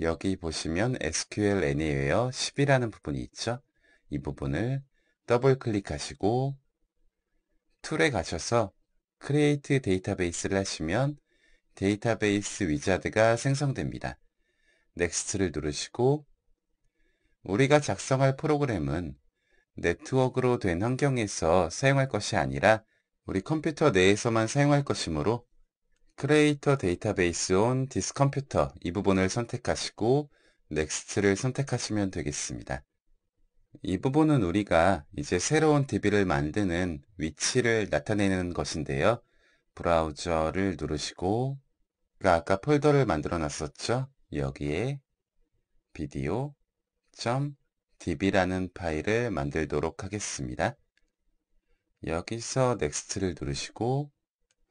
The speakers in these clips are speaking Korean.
여기 보시면 SQL Anywhere 10이라는 부분이 있죠. 이 부분을 더블 클릭하시고 툴에 가셔서 Create d a t a b a s e 를 하시면 데이터베이스 위자드가 생성됩니다. n e x t 를 누르시고 우리가 작성할 프로그램은 네트워크로 된 환경에서 사용할 것이 아니라 우리 컴퓨터 내에서만 사용할 것이므로 크레이터 데이터베이스 온 디스 컴퓨터 이 부분을 선택하시고 넥스트를 선택하시면 되겠습니다. 이 부분은 우리가 이제 새로운 DB를 만드는 위치를 나타내는 것인데요. 브라우저를 누르시고 우리가 그러니까 아까 폴더를 만들어 놨었죠. 여기에 v i 비디오.db라는 파일을 만들도록 하겠습니다. 여기서 넥스트를 누르시고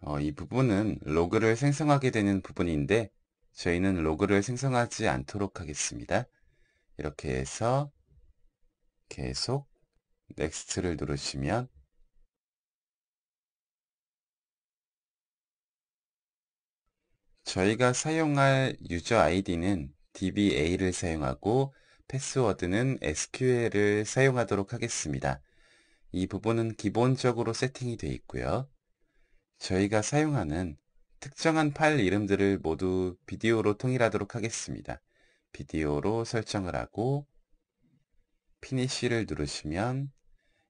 어, 이 부분은 로그를 생성하게 되는 부분인데 저희는 로그를 생성하지 않도록 하겠습니다. 이렇게 해서 계속 넥스트를 누르시면 저희가 사용할 유저 아이디는 dba를 사용하고 패스워드는 sql을 사용하도록 하겠습니다. 이 부분은 기본적으로 세팅이 되어 있고요. 저희가 사용하는 특정한 파일 이름들을 모두 비디오로 통일하도록 하겠습니다. 비디오로 설정을 하고 피니쉬를 누르시면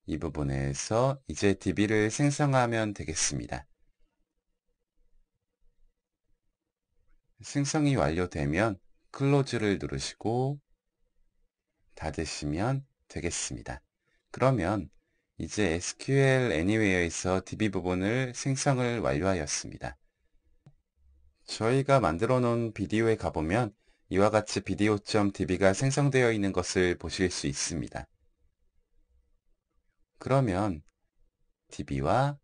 이 부분에서 이제 DB를 생성하면 되겠습니다. 생성이 완료되면 클로즈를 누르시고 닫으시면 되겠습니다. 그러면 이제 SQL Anywhere에서 DB 부분을 생성을 완료하였습니다. 저희가 만들어 놓은 비디오에 가보면 이와 같이 비디오.db가 생성되어 있는 것을 보실 수 있습니다. 그러면 db와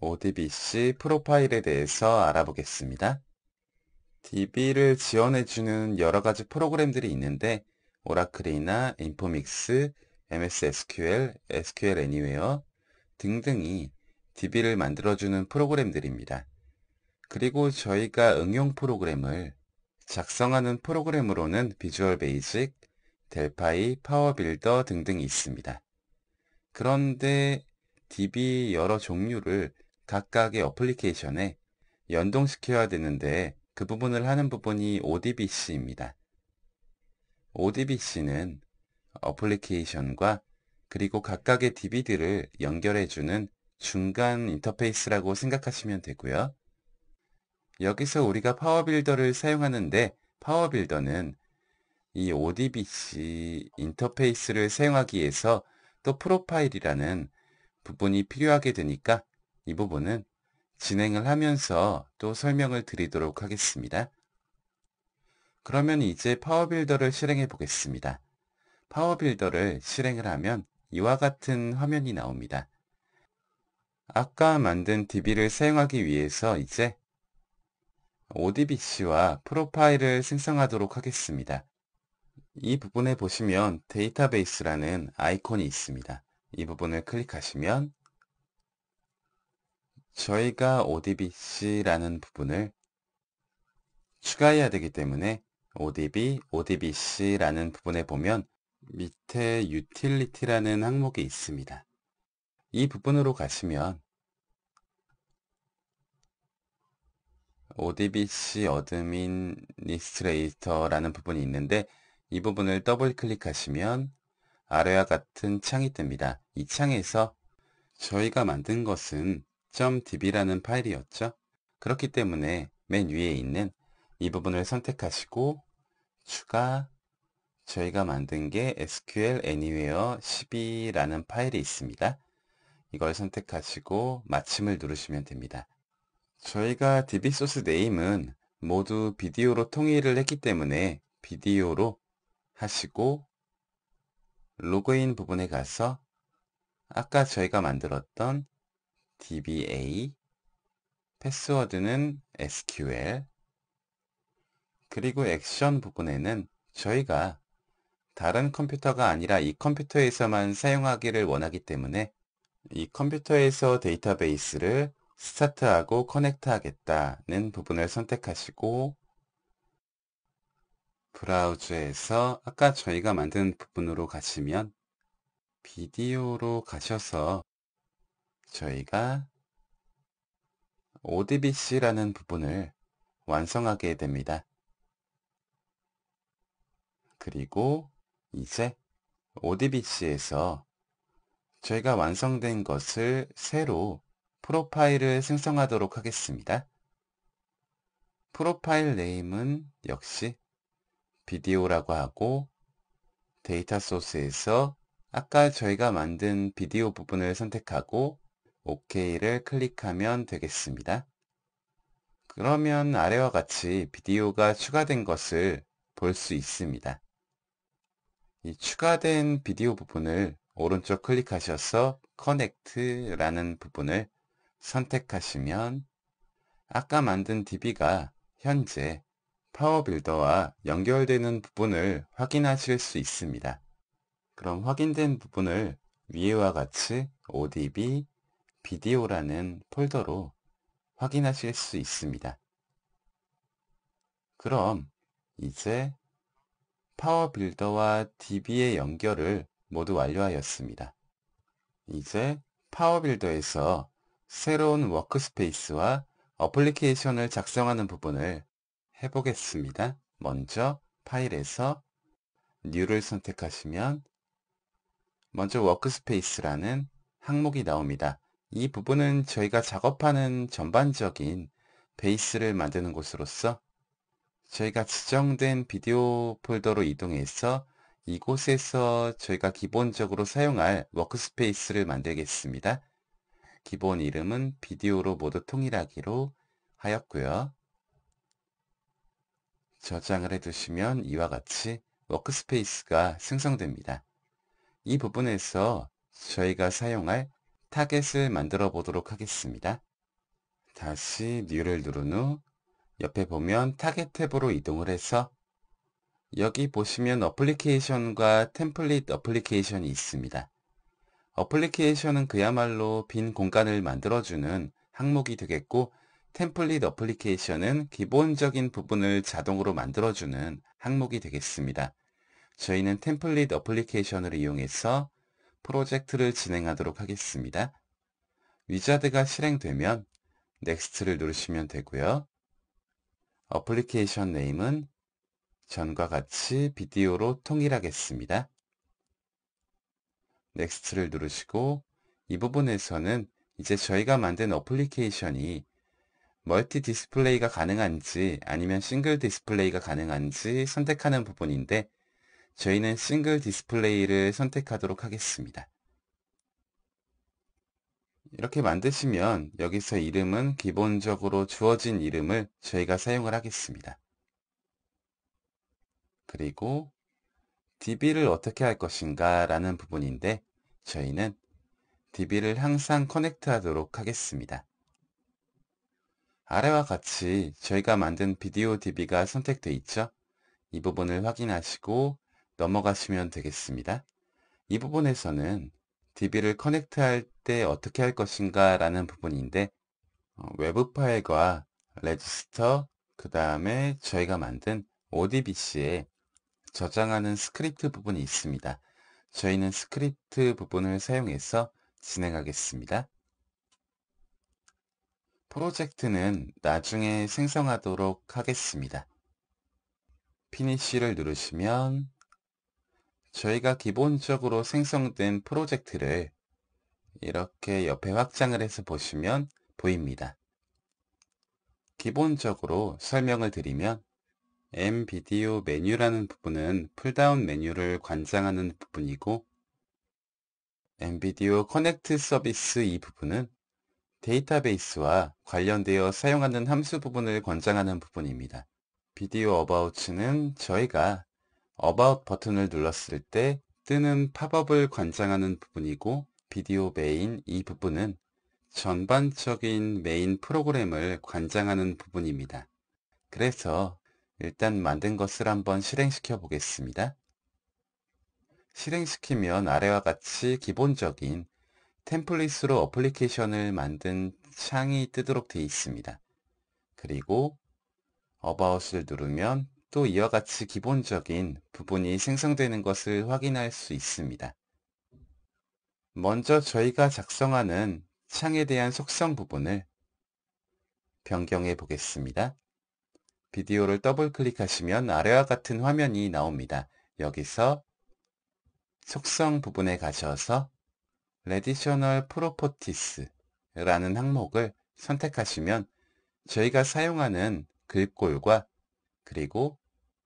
odbc 프로파일에 대해서 알아보겠습니다. db를 지원해주는 여러가지 프로그램들이 있는데 오라클이나 인포믹스, MS SQL, SQL Anywhere 등등이 DB를 만들어주는 프로그램들입니다. 그리고 저희가 응용 프로그램을 작성하는 프로그램으로는 비주얼 베이직, 델파이, 파워빌더 등등이 있습니다. 그런데 DB 여러 종류를 각각의 어플리케이션에 연동시켜야 되는데 그 부분을 하는 부분이 ODBC입니다. ODBC는 어플리케이션과 그리고 각각의 DVD를 연결해주는 중간 인터페이스라고 생각하시면 되고요. 여기서 우리가 파워빌더를 사용하는데 파워빌더는 이 ODBC 인터페이스를 사용하기 위해서 또 프로파일이라는 부분이 필요하게 되니까 이 부분은 진행을 하면서 또 설명을 드리도록 하겠습니다. 그러면 이제 파워빌더를 실행해 보겠습니다. 파워빌더를 실행을 하면 이와 같은 화면이 나옵니다. 아까 만든 DB를 사용하기 위해서 이제 ODBC와 프로파일을 생성하도록 하겠습니다. 이 부분에 보시면 데이터베이스라는 아이콘이 있습니다. 이 부분을 클릭하시면 저희가 ODBC라는 부분을 추가해야 되기 때문에 ODB, ODBC라는 부분에 보면 밑에 유틸리티라는 항목이 있습니다. 이 부분으로 가시면 ODBC 어드민니스트레이터라는 부분이 있는데 이 부분을 더블 클릭하시면 아래와 같은 창이 뜹니다. 이 창에서 저희가 만든 것은 .db라는 파일이었죠. 그렇기 때문에 맨 위에 있는 이 부분을 선택하시고 추가 저희가 만든 게 SQL Anywhere 12라는 파일이 있습니다. 이걸 선택하시고 마침을 누르시면 됩니다. 저희가 d b 소스 네임은 모두 비디오로 통일을 했기 때문에 비디오로 하시고 로그인 부분에 가서 아까 저희가 만들었던 dba 패스워드는 sql 그리고 액션 부분에는 저희가 다른 컴퓨터가 아니라 이 컴퓨터에서만 사용하기를 원하기 때문에 이 컴퓨터에서 데이터베이스를 스타트하고 커넥트 하겠다는 부분을 선택하시고 브라우저에서 아까 저희가 만든 부분으로 가시면 비디오로 가셔서 저희가 ODBC라는 부분을 완성하게 됩니다. 그리고 이제 오디비치에서 저희가 완성된 것을 새로 프로파일을 생성하도록 하겠습니다. 프로파일 네임은 역시 비디오라고 하고 데이터 소스에서 아까 저희가 만든 비디오 부분을 선택하고 OK를 클릭하면 되겠습니다. 그러면 아래와 같이 비디오가 추가된 것을 볼 수 있습니다. 이 추가된 비디오 부분을 오른쪽 클릭하셔서 커넥트라는 부분을 선택하시면 아까 만든 DB가 현재 파워빌더와 연결되는 부분을 확인하실 수 있습니다. 그럼 확인된 부분을 위에와 같이 ODB 비디오라는 폴더로 확인하실 수 있습니다. 그럼 이제 파워빌더와 DB의 연결을 모두 완료하였습니다. 이제 파워빌더에서 새로운 워크스페이스와 어플리케이션을 작성하는 부분을 해보겠습니다. 먼저 파일에서 New를 선택하시면 먼저 워크스페이스라는 항목이 나옵니다. 이 부분은 저희가 작업하는 전반적인 베이스를 만드는 곳으로서 저희가 지정된 비디오 폴더로 이동해서 이곳에서 저희가 기본적으로 사용할 워크스페이스를 만들겠습니다. 기본 이름은 비디오로 모두 통일하기로 하였고요. 저장을 해두시면 이와 같이 워크스페이스가 생성됩니다. 이 부분에서 저희가 사용할 타겟을 만들어 보도록 하겠습니다. 다시 뉴를 누른 후 옆에 보면 타겟 탭으로 이동을 해서 여기 보시면 어플리케이션과 템플릿 어플리케이션이 있습니다. 어플리케이션은 그야말로 빈 공간을 만들어주는 항목이 되겠고 템플릿 어플리케이션은 기본적인 부분을 자동으로 만들어주는 항목이 되겠습니다. 저희는 템플릿 어플리케이션을 이용해서 프로젝트를 진행하도록 하겠습니다. 위자드가 실행되면 넥스트를 누르시면 되고요. 어플리케이션 네임은 전과 같이 비디오로 통일하겠습니다. 넥스트를 누르시고 이 부분에서는 이제 저희가 만든 어플리케이션이 멀티 디스플레이가 가능한지 아니면 싱글 디스플레이가 가능한지 선택하는 부분인데 저희는 싱글 디스플레이를 선택하도록 하겠습니다. 이렇게 만드시면 여기서 이름은 기본적으로 주어진 이름을 저희가 사용을 하겠습니다. 그리고 DB를 어떻게 할 것인가 라는 부분인데 저희는 DB를 항상 커넥트 하도록 하겠습니다. 아래와 같이 저희가 만든 비디오 DB가 선택되어 있죠? 이 부분을 확인하시고 넘어가시면 되겠습니다. 이 부분에서는 DB를 커넥트할 때 어떻게 할 것인가 라는 부분인데 어, 외부 파일과 레지스터 그 다음에 저희가 만든 ODBC에 저장하는 스크립트 부분이 있습니다. 저희는 스크립트 부분을 사용해서 진행하겠습니다. 프로젝트는 나중에 생성하도록 하겠습니다. 피니쉬를 누르시면 저희가 기본적으로 생성된 프로젝트를 이렇게 옆에 확장을 해서 보시면 보입니다. 기본적으로 설명을 드리면 M 비디오 메뉴라는 부분은 풀다운 메뉴를 관장하는 부분이고 M 비디오 커넥트 서비스 이 부분은 데이터베이스와 관련되어 사용하는 함수 부분을 권장하는 부분입니다. 비디오 어바웃은 저희가 About 버튼을 눌렀을 때 뜨는 팝업을 관장하는 부분이고 비디오 메인 이 부분은 전반적인 메인 프로그램을 관장하는 부분입니다. 그래서 일단 만든 것을 한번 실행시켜 보겠습니다. 실행시키면 아래와 같이 기본적인 템플릿으로 어플리케이션을 만든 창이 뜨도록 되어 있습니다. 그리고 About을 누르면 또 이와 같이 기본적인 부분이 생성되는 것을 확인할 수 있습니다. 먼저 저희가 작성하는 창에 대한 속성 부분을 변경해 보겠습니다. 비디오를 더블 클릭하시면 아래와 같은 화면이 나옵니다. 여기서 속성 부분에 가셔서 레디셔널 프로포티스라는 항목을 선택하시면 저희가 사용하는 글꼴과 그리고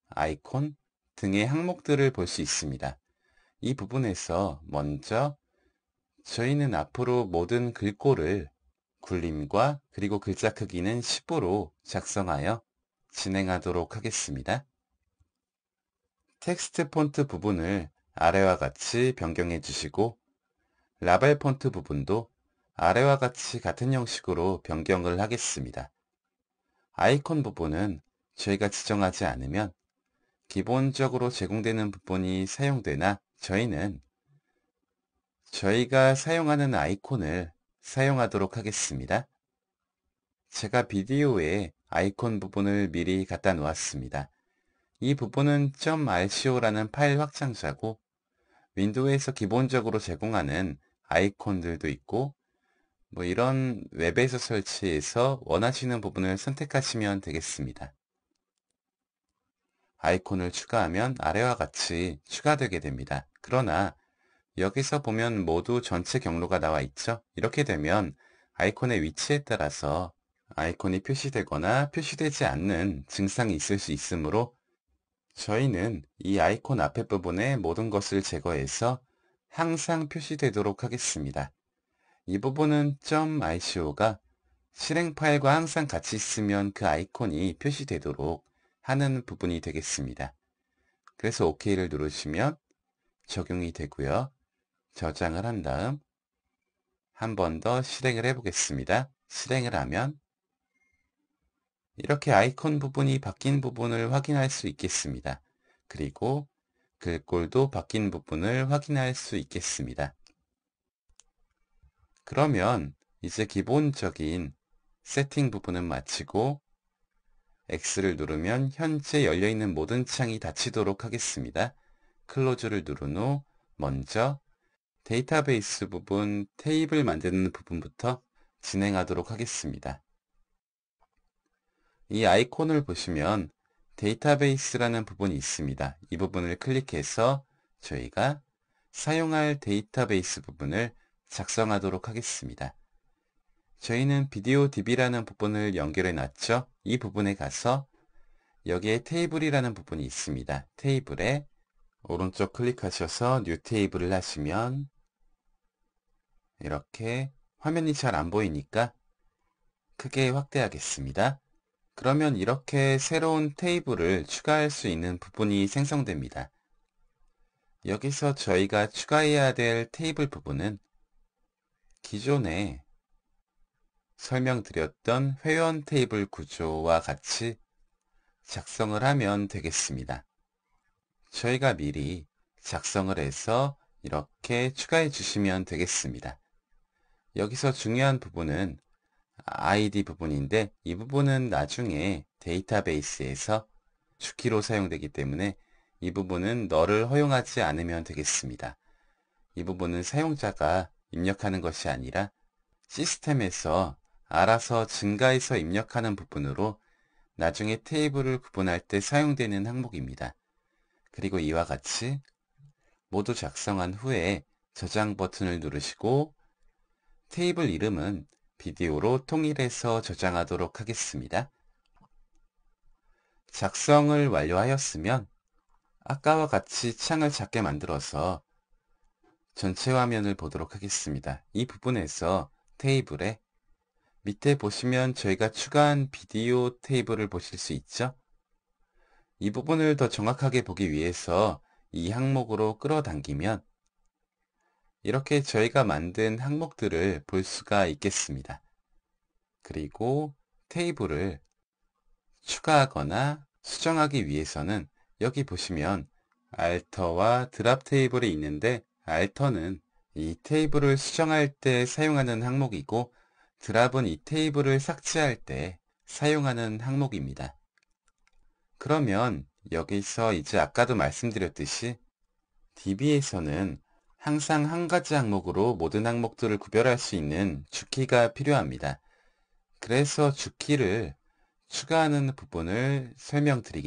아이콘, 등의 항목들을 볼 수 있습니다. 이 부분에서 먼저 저희는 앞으로 모든 글꼴을 굴림과 그리고 글자 크기는 10으로 작성하여 진행하도록 하겠습니다. 텍스트 폰트 부분을 아래와 같이 변경해 주시고 라벨 폰트 부분도 아래와 같이 같은 형식으로 변경을 하겠습니다. 아이콘 부분은 저희가 지정하지 않으면 기본적으로 제공되는 부분이 사용되나 저희는 저희가 사용하는 아이콘을 사용하도록 하겠습니다. 제가 비디오에 아이콘 부분을 미리 갖다 놓았습니다. 이 부분은 .rco라는 파일 확장자고 윈도우에서 기본적으로 제공하는 아이콘들도 있고 뭐 이런 웹에서 설치해서 원하시는 부분을 선택하시면 되겠습니다. 아이콘을 추가하면 아래와 같이 추가되게 됩니다. 그러나 여기서 보면 모두 전체 경로가 나와 있죠? 이렇게 되면 아이콘의 위치에 따라서 아이콘이 표시되거나 표시되지 않는 증상이 있을 수 있으므로 저희는 이 아이콘 앞에 부분의 모든 것을 제거해서 항상 표시되도록 하겠습니다. 이 부분은 .ico가 실행 파일과 항상 같이 있으면 그 아이콘이 표시되도록 하는 부분이 되겠습니다. 그래서 OK를 누르시면 적용이 되고요. 저장을 한 다음 한 번 더 실행을 해보겠습니다. 실행을 하면 이렇게 아이콘 부분이 바뀐 부분을 확인할 수 있겠습니다. 그리고 글꼴도 바뀐 부분을 확인할 수 있겠습니다. 그러면 이제 기본적인 세팅 부분은 마치고 X를 누르면 현재 열려있는 모든 창이 닫히도록 하겠습니다. 클로즈를 누른 후 먼저 데이터베이스 부분, 테이블 만드는 부분부터 진행하도록 하겠습니다. 이 아이콘을 보시면 데이터베이스라는 부분이 있습니다. 이 부분을 클릭해서 저희가 사용할 데이터베이스 부분을 작성하도록 하겠습니다. 저희는 비디오 DB라는 부분을 연결해 놨죠. 이 부분에 가서 여기에 테이블이라는 부분이 있습니다. 테이블에 오른쪽 클릭하셔서 뉴 테이블을 하시면 이렇게 화면이 잘 안 보이니까 크게 확대하겠습니다. 그러면 이렇게 새로운 테이블을 추가할 수 있는 부분이 생성됩니다. 여기서 저희가 추가해야 될 테이블 부분은 기존에 설명드렸던 회원 테이블 구조와 같이 작성을 하면 되겠습니다. 저희가 미리 작성을 해서 이렇게 추가해 주시면 되겠습니다. 여기서 중요한 부분은 ID 부분인데 이 부분은 나중에 데이터베이스에서 주키로 사용되기 때문에 이 부분은 너를 허용하지 않으면 되겠습니다. 이 부분은 사용자가 입력하는 것이 아니라 시스템에서 알아서 증가해서 입력하는 부분으로 나중에 테이블을 구분할 때 사용되는 항목입니다. 그리고 이와 같이 모두 작성한 후에 저장 버튼을 누르시고 테이블 이름은 비디오로 통일해서 저장하도록 하겠습니다. 작성을 완료하였으면 아까와 같이 창을 작게 만들어서 전체 화면을 보도록 하겠습니다. 이 부분에서 테이블에 밑에 보시면 저희가 추가한 비디오 테이블을 보실 수 있죠? 이 부분을 더 정확하게 보기 위해서 이 항목으로 끌어당기면 이렇게 저희가 만든 항목들을 볼 수가 있겠습니다. 그리고 테이블을 추가하거나 수정하기 위해서는 여기 보시면 알터와 드랍 테이블이 있는데 알터는 이 테이블을 수정할 때 사용하는 항목이고 드랍은 이 테이블을 삭제할 때 사용하는 항목입니다. 그러면 여기서 이제 아까도 말씀드렸듯이 DB에서는 항상 한 가지 항목으로 모든 항목들을 구별할 수 있는 주키가 필요합니다. 그래서 주키를 추가하는 부분을 설명드리겠습니다.